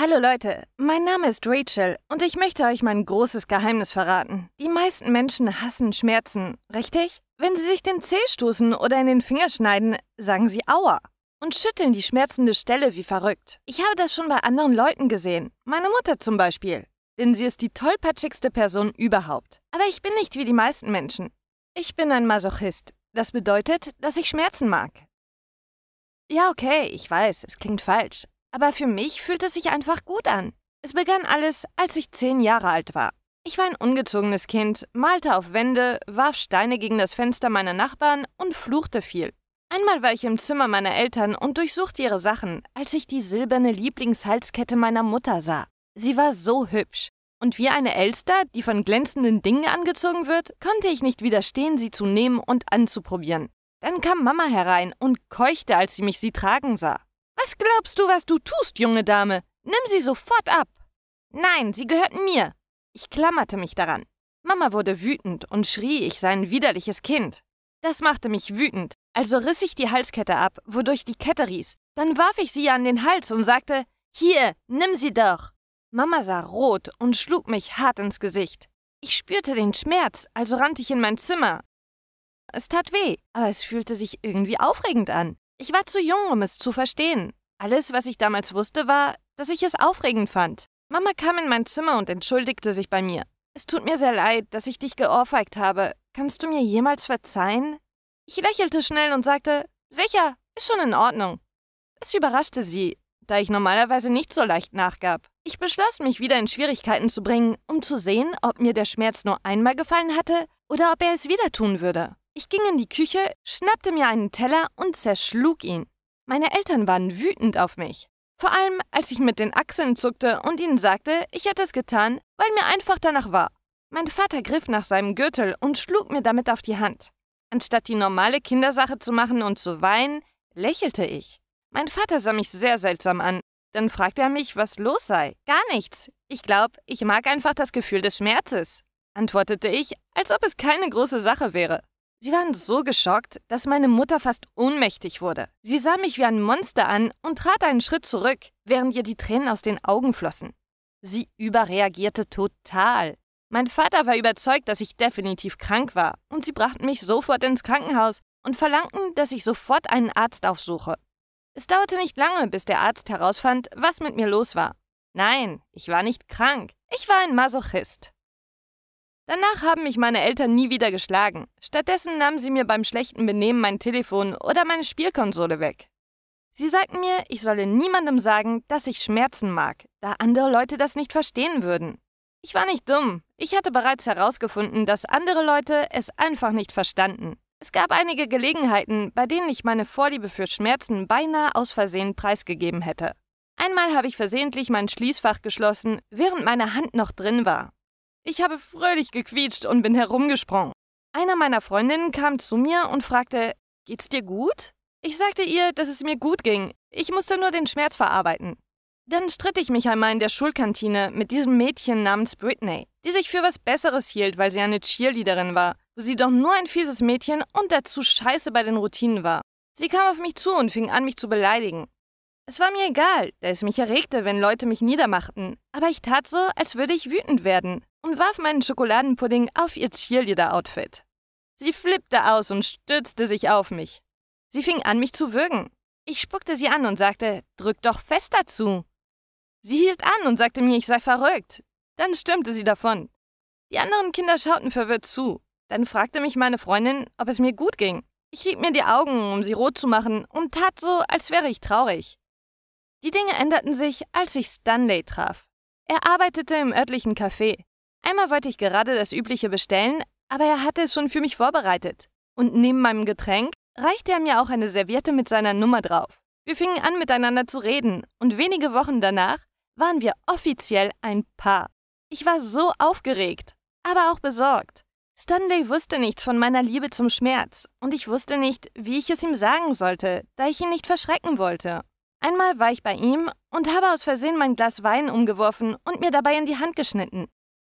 Hallo Leute, mein Name ist Rachel und ich möchte euch mein großes Geheimnis verraten. Die meisten Menschen hassen Schmerzen, richtig? Wenn sie sich den Zeh stoßen oder in den Finger schneiden, sagen sie Aua und schütteln die schmerzende Stelle wie verrückt. Ich habe das schon bei anderen Leuten gesehen, meine Mutter zum Beispiel, denn sie ist die tollpatschigste Person überhaupt. Aber ich bin nicht wie die meisten Menschen. Ich bin ein Masochist. Das bedeutet, dass ich Schmerzen mag. Ja, okay, ich weiß, es klingt falsch, aber für mich fühlt es sich einfach gut an. Es begann alles, als ich zehn Jahre alt war. Ich war ein ungezogenes Kind, malte auf Wände, warf Steine gegen das Fenster meiner Nachbarn und fluchte viel. Einmal war ich im Zimmer meiner Eltern und durchsuchte ihre Sachen, als ich die silberne Lieblingshalskette meiner Mutter sah. Sie war so hübsch. Und wie eine Elster, die von glänzenden Dingen angezogen wird, konnte ich nicht widerstehen, sie zu nehmen und anzuprobieren. Dann kam Mama herein und keuchte, als sie mich sie tragen sah. Was glaubst du, was du tust, junge Dame? Nimm sie sofort ab. Nein, sie gehörten mir. Ich klammerte mich daran. Mama wurde wütend und schrie, ich sei ein widerliches Kind. Das machte mich wütend, also riss ich die Halskette ab, wodurch die Kette rieß. Dann warf ich sie ihr an den Hals und sagte, hier, nimm sie doch. Mama sah rot und schlug mich hart ins Gesicht. Ich spürte den Schmerz, also rannte ich in mein Zimmer. Es tat weh, aber es fühlte sich irgendwie aufregend an. Ich war zu jung, um es zu verstehen. Alles, was ich damals wusste, war, dass ich es aufregend fand. Mama kam in mein Zimmer und entschuldigte sich bei mir. Es tut mir sehr leid, dass ich dich geohrfeigt habe. Kannst du mir jemals verzeihen? Ich lächelte schnell und sagte, sicher, ist schon in Ordnung. Es überraschte sie, da ich normalerweise nicht so leicht nachgab. Ich beschloss, mich wieder in Schwierigkeiten zu bringen, um zu sehen, ob mir der Schmerz nur einmal gefallen hatte oder ob er es wieder tun würde. Ich ging in die Küche, schnappte mir einen Teller und zerschlug ihn. Meine Eltern waren wütend auf mich. Vor allem, als ich mit den Achseln zuckte und ihnen sagte, ich hätte es getan, weil mir einfach danach war. Mein Vater griff nach seinem Gürtel und schlug mir damit auf die Hand. Anstatt die normale Kindersache zu machen und zu weinen, lächelte ich. Mein Vater sah mich sehr seltsam an. Dann fragte er mich, was los sei. Gar nichts. Ich glaube, ich mag einfach das Gefühl des Schmerzes, antwortete ich, als ob es keine große Sache wäre. Sie waren so geschockt, dass meine Mutter fast ohnmächtig wurde. Sie sah mich wie ein Monster an und trat einen Schritt zurück, während ihr die Tränen aus den Augen flossen. Sie überreagierte total. Mein Vater war überzeugt, dass ich definitiv krank war, und sie brachten mich sofort ins Krankenhaus und verlangten, dass ich sofort einen Arzt aufsuche. Es dauerte nicht lange, bis der Arzt herausfand, was mit mir los war. Nein, ich war nicht krank. Ich war ein Masochist. Danach haben mich meine Eltern nie wieder geschlagen. Stattdessen nahmen sie mir beim schlechten Benehmen mein Telefon oder meine Spielkonsole weg. Sie sagten mir, ich solle niemandem sagen, dass ich Schmerzen mag, da andere Leute das nicht verstehen würden. Ich war nicht dumm. Ich hatte bereits herausgefunden, dass andere Leute es einfach nicht verstanden. Es gab einige Gelegenheiten, bei denen ich meine Vorliebe für Schmerzen beinahe aus Versehen preisgegeben hätte. Einmal habe ich versehentlich mein Schließfach geschlossen, während meine Hand noch drin war. Ich habe fröhlich gequietscht und bin herumgesprungen. Einer meiner Freundinnen kam zu mir und fragte, geht's dir gut? Ich sagte ihr, dass es mir gut ging. Ich musste nur den Schmerz verarbeiten. Dann stritt ich mich einmal in der Schulkantine mit diesem Mädchen namens Britney, die sich für was Besseres hielt, weil sie eine Cheerleaderin war, wo sie doch nur ein fieses Mädchen und dazu scheiße bei den Routinen war. Sie kam auf mich zu und fing an, mich zu beleidigen. Es war mir egal, da es mich erregte, wenn Leute mich niedermachten, aber ich tat so, als würde ich wütend werden und warf meinen Schokoladenpudding auf ihr Cheerleader-Outfit. Sie flippte aus und stürzte sich auf mich. Sie fing an, mich zu würgen. Ich spuckte sie an und sagte, drück doch fest dazu. Sie hielt an und sagte mir, ich sei verrückt. Dann stürmte sie davon. Die anderen Kinder schauten verwirrt zu. Dann fragte mich meine Freundin, ob es mir gut ging. Ich rieb mir die Augen, um sie rot zu machen, und tat so, als wäre ich traurig. Die Dinge änderten sich, als ich Stanley traf. Er arbeitete im örtlichen Café. Einmal wollte ich gerade das Übliche bestellen, aber er hatte es schon für mich vorbereitet. Und neben meinem Getränk reichte er mir auch eine Serviette mit seiner Nummer drauf. Wir fingen an, miteinander zu reden, und wenige Wochen danach waren wir offiziell ein Paar. Ich war so aufgeregt, aber auch besorgt. Stanley wusste nichts von meiner Liebe zum Schmerz, und ich wusste nicht, wie ich es ihm sagen sollte, da ich ihn nicht verschrecken wollte. Einmal war ich bei ihm und habe aus Versehen mein Glas Wein umgeworfen und mir dabei in die Hand geschnitten.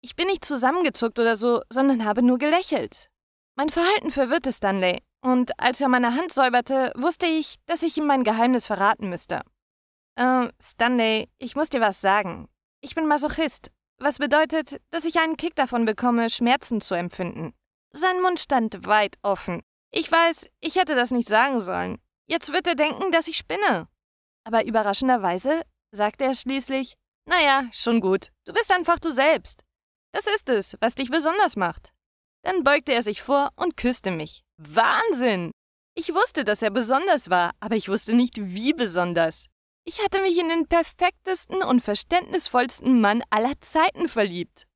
Ich bin nicht zusammengezuckt oder so, sondern habe nur gelächelt. Mein Verhalten verwirrte Stanley, und als er meine Hand säuberte, wusste ich, dass ich ihm mein Geheimnis verraten müsste. Ähm, Stanley, ich muss dir was sagen. Ich bin Masochist, was bedeutet, dass ich einen Kick davon bekomme, Schmerzen zu empfinden. Sein Mund stand weit offen. Ich weiß, ich hätte das nicht sagen sollen. Jetzt wird er denken, dass ich spinne. Aber überraschenderweise sagte er schließlich, naja, schon gut, du bist einfach du selbst. Das ist es, was dich besonders macht. Dann beugte er sich vor und küsste mich. Wahnsinn! Ich wusste, dass er besonders war, aber ich wusste nicht, wie besonders. Ich hatte mich in den perfektesten und verständnisvollsten Mann aller Zeiten verliebt.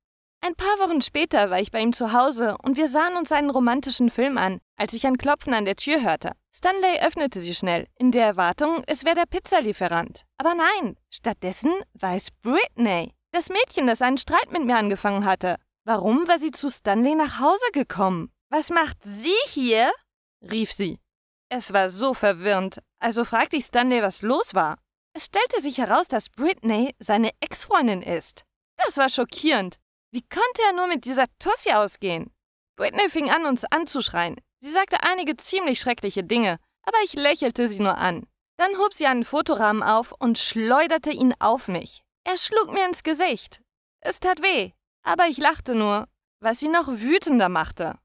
Ein paar Wochen später war ich bei ihm zu Hause und wir sahen uns einen romantischen Film an, als ich ein Klopfen an der Tür hörte. Stanley öffnete sie schnell, in der Erwartung, es wäre der Pizzalieferant. Aber nein, stattdessen war es Britney. Das Mädchen, das einen Streit mit mir angefangen hatte. Warum war sie zu Stanley nach Hause gekommen? Was macht sie hier? rief sie. Es war so verwirrend, also fragte ich Stanley, was los war. Es stellte sich heraus, dass Britney seine Ex-Freundin ist. Das war schockierend. Wie konnte er nur mit dieser Tussi ausgehen? Britney fing an, uns anzuschreien. Sie sagte einige ziemlich schreckliche Dinge, aber ich lächelte sie nur an. Dann hob sie einen Fotorahmen auf und schleuderte ihn auf mich. Er schlug mir ins Gesicht. Es tat weh, aber ich lachte nur, was sie noch wütender machte.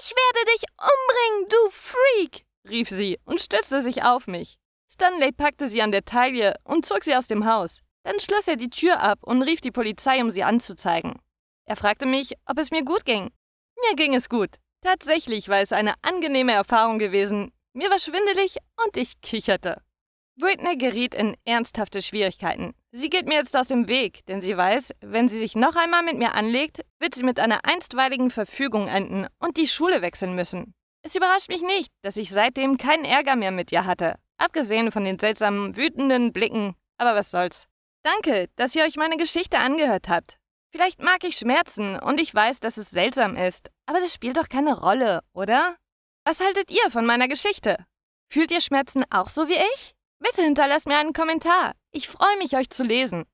Ich werde dich umbringen, du Freak! rief sie und stützte sich auf mich. Stanley packte sie an der Taille und zog sie aus dem Haus. Dann schloss er die Tür ab und rief die Polizei, um sie anzuzeigen. Er fragte mich, ob es mir gut ging. Mir ging es gut. Tatsächlich war es eine angenehme Erfahrung gewesen. Mir war schwindelig und ich kicherte. Britney geriet in ernsthafte Schwierigkeiten. Sie geht mir jetzt aus dem Weg, denn sie weiß, wenn sie sich noch einmal mit mir anlegt, wird sie mit einer einstweiligen Verfügung enden und die Schule wechseln müssen. Es überrascht mich nicht, dass ich seitdem keinen Ärger mehr mit ihr hatte, abgesehen von den seltsamen, wütenden Blicken, aber was soll's. Danke, dass ihr euch meine Geschichte angehört habt. Vielleicht mag ich Schmerzen und ich weiß, dass es seltsam ist, aber das spielt doch keine Rolle, oder? Was haltet ihr von meiner Geschichte? Fühlt ihr Schmerzen auch so wie ich? Bitte hinterlasst mir einen Kommentar. Ich freue mich, euch zu lesen.